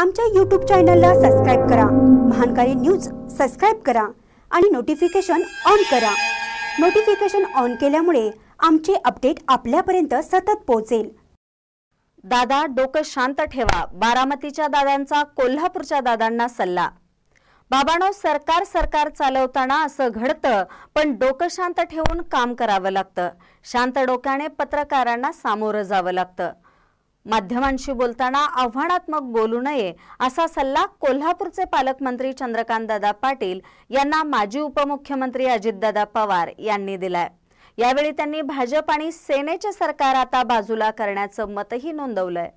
आमच्या यूट्यूब चॅनलला सबस्क्राईब करा महानकारी न्यूज सबस्क्राईब करा आणि नोटिफिकेशन ऑन करा नोटिफिकेशन ऑन केल्यामुळे आमचे अपडेट आपल्यापर्यंत सतत पोहोचेल दादा डोकं शांत ठेवा बारामतीच्या दादांचा कोल्हापूरच्या दादांना सल्ला बाबानो सरकार सरकार चालवताना असं घडतं पण डोकं शांत ठेवून काम करावं लागतं शांत डोक्याने पत्रकारांना सामोरं जावं लागतं माध्यमांशी बोलताना आव्हानात्मक बोलू नये असा सल्ला कोल्हापूरचे पालकमंत्री दादा पाटील यांना माजी उपमुख्यमंत्री अजितदादा पवार यांनी दिलाय यावेळी त्यांनी भाजप आणि सेनेचे सरकार आता बाजूला करण्याचं मतही नोंदवलंय